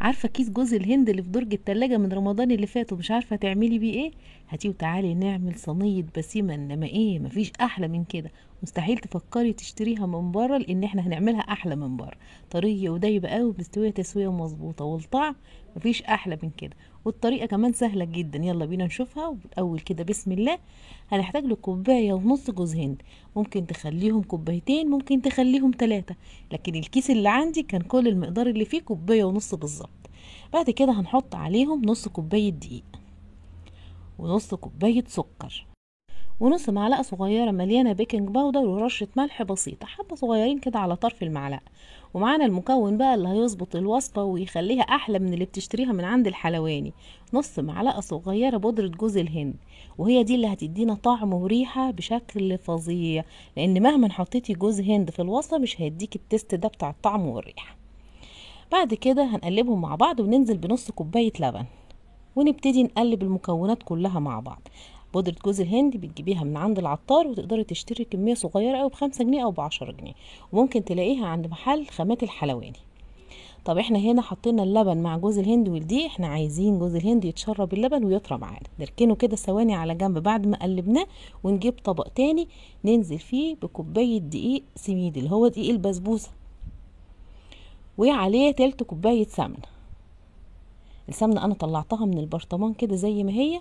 عارفه كيس جوز الهند اللي في درج التلاجة من رمضان اللي فات ومش عارفه تعملي بيه ايه هاتي وتعالي نعمل صينيه بسيمه انما ايه مفيش احلى من كده مستحيل تفكري تشتريها من بره لان احنا هنعملها احلى من بره طريه ودايبه قوي ومستويه تسويه مظبوطه والطعم مفيش احلى من كده والطريقه كمان سهله جدا يلا بينا نشوفها الاول كده بسم الله هنحتاج لكوبايه ونص جوز هند ممكن تخليهم كوبايتين ممكن تخليهم تلاتة لكن الكيس اللي عندي كان كل المقدار اللي فيه كوبايه ونص بالظبط بعد كده هنحط عليهم نص كوبايه دقيق ونص كوباية سكر ونص معلقة صغيرة مليانة بيكنج باودر ورشة ملح بسيطة حبة صغيرين كده على طرف المعلقة ومعانا المكون بقى اللي هيظبط الوصفة ويخليها أحلى من اللي بتشتريها من عند الحلواني نص معلقة صغيرة بودرة جوز الهند وهي دي اللي هتدينا طعم وريحة بشكل فظيع لأن مهما حطيتي جوز هند في الوصفة مش هيديك التست ده بتاع الطعم والريحة بعد كده هنقلبهم مع بعض وننزل بنص كوباية لبن ونبتدي نقلب المكونات كلها مع بعض بودرة جوز الهند بتجيبيها من عند العطار وتقدري تشتري كمية صغيرة أوي بخمسة جنيه أو بعشرة جنيه وممكن تلاقيها عند محل خامات الحلواني طب احنا هنا حطينا اللبن مع جوز الهند والدقيق احنا عايزين جوز الهند يتشرب اللبن ويطرى معانا نركنه كده ثواني على جنب بعد ما قلبناه ونجيب طبق تاني ننزل فيه بكوباية دقيق سميد اللي هو دقيق البسبوسة وعليه تلت كوباية سمنة السمنه انا طلعتها من البرطمان كده زي ما هي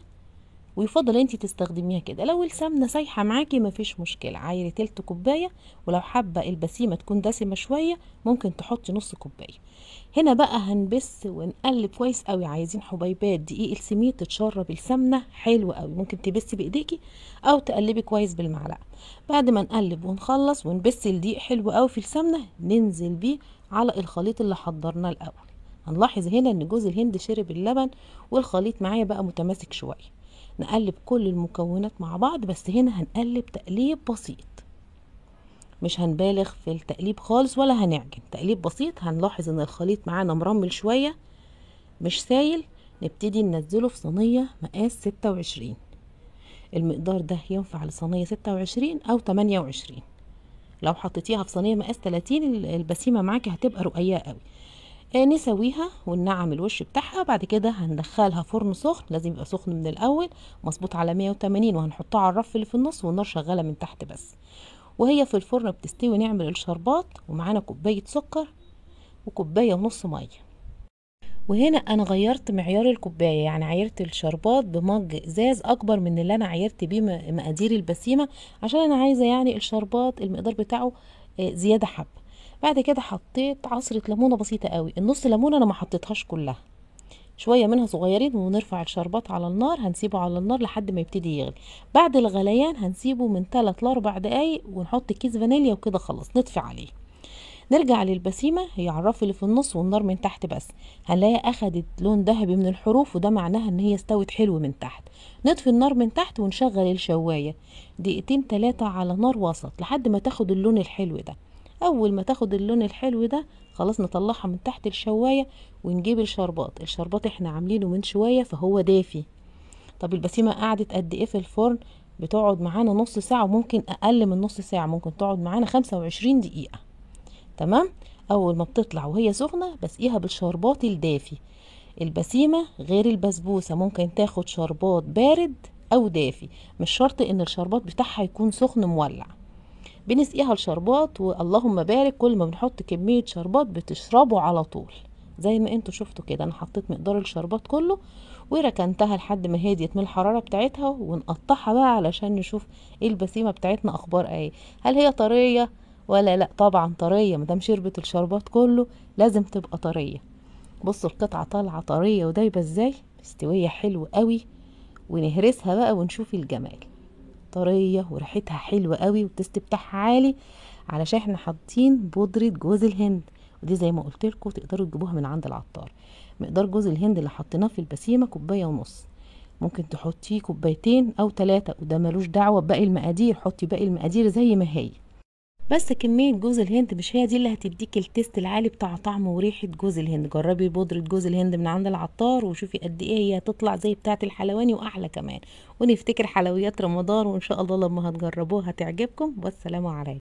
ويفضل انت تستخدميها كده لو السمنه سايحه معاكي مفيش مشكله عايري تلت كوبايه ولو حابه البسيمه تكون دسمه شويه ممكن تحطي نص كوبايه هنا بقى هنبس ونقلب كويس قوي عايزين حبيبات دقيق السميد تتشرب السمنه حلو قوي ممكن تبسي بايديكي او تقلبي كويس بالمعلقه بعد ما نقلب ونخلص ونبس الدقيق حلو قوي في السمنه ننزل بيه على الخليط اللي حضرناه الاول هنلاحظ هنا ان جوز الهند شرب اللبن والخليط معايا بقى متماسك شويه نقلب كل المكونات مع بعض بس هنا هنقلب تقليب بسيط مش هنبالغ في التقليب خالص ولا هنعجن تقليب بسيط هنلاحظ ان الخليط معانا مرمل شويه مش سايل نبتدي ننزله في صينيه مقاس 26 المقدار ده ينفع لصينيه 26 او 28 لو حطيتيها في صينيه مقاس 30 البسيمه معاكي هتبقى رقيقه قوي نسويها وننعم الوش بتاعها بعد كده هندخلها فرن سخن لازم يبقى سخن من الاول مظبوط على 180 وهنحطها على الرف اللي في النص والنار شغاله من تحت بس وهي في الفرن بتستوي نعمل الشربات ومعانا كوبايه سكر وكوبايه ونص ميه وهنا انا غيرت معيار الكوبايه يعني عيرت الشربات بمج ازاز اكبر من اللي انا عيرت بيه مقادير البسيمه عشان انا عايزه يعني الشربات المقدار بتاعه آه، زياده حبه بعد كده حطيت عصرة ليمونة بسيطة قوي النص ليمونة انا ما حطيتهاش كلها شوية منها صغيرين ونرفع الشربات على النار هنسيبه على النار لحد ما يبتدي يغلي بعد الغليان هنسيبه من 3 ل 4 دقايق ونحط كيس فانيليا وكده خلاص نطفي عليه نرجع للبسيمة هي عرف اللي في النص والنار من تحت بس هنلاقي أخدت لون ذهبي من الحروف وده معناها إن هي استوت حلو من تحت نطفي النار من تحت ونشغل الشواية دقيقتين تلاتة على نار وسط لحد ما تاخد اللون الحلو ده اول ما تاخد اللون الحلو ده خلاص نطلعها من تحت الشوايه ونجيب الشربات الشربات احنا عاملينه من شويه فهو دافي طب البسيمه قعدت قد ايه في الفرن بتقعد معانا نص ساعه وممكن اقل من نص ساعه ممكن تقعد معانا 25 دقيقه تمام اول ما بتطلع وهي سخنه بسقيها بالشربات الدافي البسيمه غير البسبوسه ممكن تاخد شربات بارد او دافي مش شرط ان الشربات بتاعها يكون سخن مولع بنسقيها الشربات واللهم بارك كل ما بنحط كميه شربات بتشربه على طول زي ما انتوا شفتوا كده انا حطيت مقدار الشربات كله وركنتها لحد ما هديت من الحراره بتاعتها ونقطعها بقى علشان نشوف ايه البسيمه بتاعتنا اخبار ايه هل هي طريه ولا لا طبعا طريه مدام شربت الشربات كله لازم تبقى طريه بصوا القطعه طالعه طريه ودايبه ازاي مستويه حلو قوي ونهرسها بقى ونشوف الجمال طريه وريحتها حلوه قوي والتست بتاعها عالي علشان احنا حاطين بودره جوز الهند ودي زي ما قلت لكم تقدروا تجيبوها من عند العطار مقدار جوز الهند اللي حطيناه في البسيمه كوبايه ونص ممكن تحطيه كوبايتين او ثلاثه وده ملوش دعوه بباقي المقادير حطي باقي المقادير زي ما هي بس كمية جوز الهند مش هي دي اللي هتديك التيست العالي بتاع طعم وريحة جوز الهند جربي بودرة جوز الهند من عند العطار وشوفي قد ايه هي هتطلع زي بتاعة الحلواني واحلى كمان ونفتكر حلويات رمضان وان شاء الله لما هتجربوها هتعجبكم والسلام عليكم